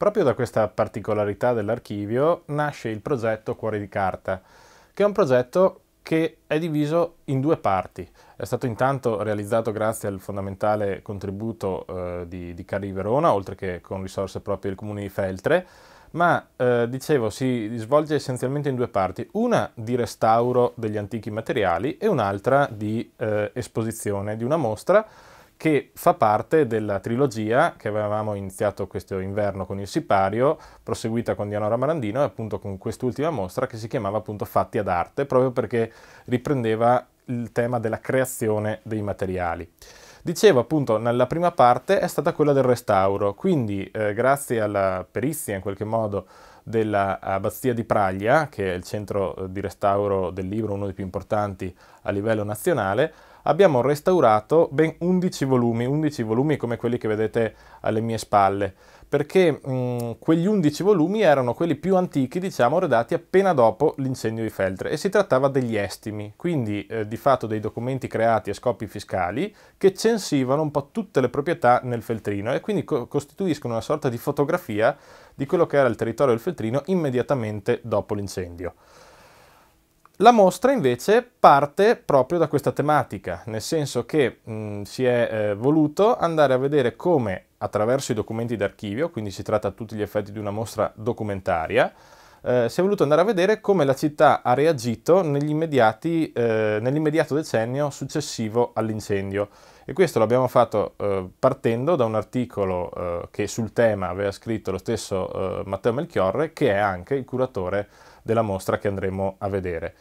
Proprio da questa particolarità dell'archivio nasce il progetto Cuori di Carta, che è un progetto che è diviso in due parti. È stato intanto realizzato grazie al fondamentale contributo eh, di, di Cari Verona, oltre che con risorse proprie del comune di Feltre, ma eh, dicevo si svolge essenzialmente in due parti, una di restauro degli antichi materiali e un'altra di eh, esposizione di una mostra che fa parte della trilogia che avevamo iniziato questo inverno con Il Sipario, proseguita con Dianora Marandino e appunto con quest'ultima mostra che si chiamava appunto Fatti ad Arte, proprio perché riprendeva il tema della creazione dei materiali. Dicevo appunto, nella prima parte è stata quella del restauro, quindi eh, grazie alla perizia in qualche modo dell'Abbazia di Praglia, che è il centro eh, di restauro del libro, uno dei più importanti a livello nazionale, abbiamo restaurato ben 11 volumi, 11 volumi come quelli che vedete alle mie spalle, perché mh, mm, quegli 11 volumi erano quelli più antichi, diciamo, redati appena dopo l'incendio di Feltre e si trattava degli estimi, quindi eh, di fatto dei documenti creati a scopi fiscali che censivano un po' tutte le proprietà nel Feltrino e quindi co costituiscono una sorta di fotografia di quello che era il territorio del Feltrino immediatamente dopo l'incendio. La mostra invece parte proprio da questa tematica, nel senso che mh, si è eh, voluto andare a vedere come attraverso i documenti d'archivio, quindi si tratta a tutti gli effetti di una mostra documentaria, eh, si è voluto andare a vedere come la città ha reagito eh, nell'immediato decennio successivo all'incendio. E questo l'abbiamo fatto eh, partendo da un articolo eh, che sul tema aveva scritto lo stesso eh, Matteo Melchiorre, che è anche il curatore della mostra che andremo a vedere.